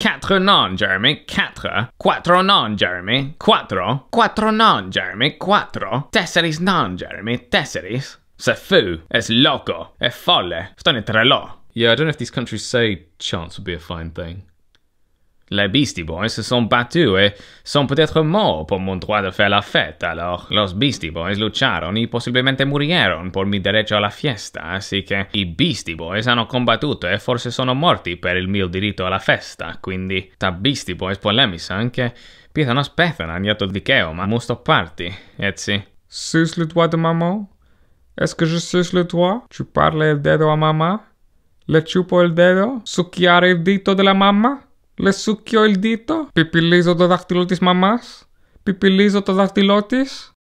Quatre non, Jeremy. Quatre. Quattro non, Jeremy. Quattro. Quattro non, Jeremy. Quattro. Tesseris non, Jeremy. Tesseris. Se fu. Es loco. Es folle. Stone trelo. Yeah, I don't know if these countries say chance would be a fine thing. Les Beastie Boys se sont battus et sont peut-être morts pour mon droit de faire la fête, alors los Beastie Boys lucharon y possibilmente murieron por mi derecho alla fiesta, así que i Beastie Boys hanno combattuto e forse sono morti per il mio diritto alla festa, quindi ta Beastie Boys polemisa anche pietà una spezzano agnato di cheo, ma musto parti, etsi. Eh, Sus le doigt de maman? Est-ce que je suis le doigt? Tu parles il dedo a mamma? Le chupo il dedo? Succhiare il dito della mamma? Λεσούκιο il dito. Πιπιλίζω το δάχτυλο της μαμάς. Πιπιλίζω το δάχτυλό της.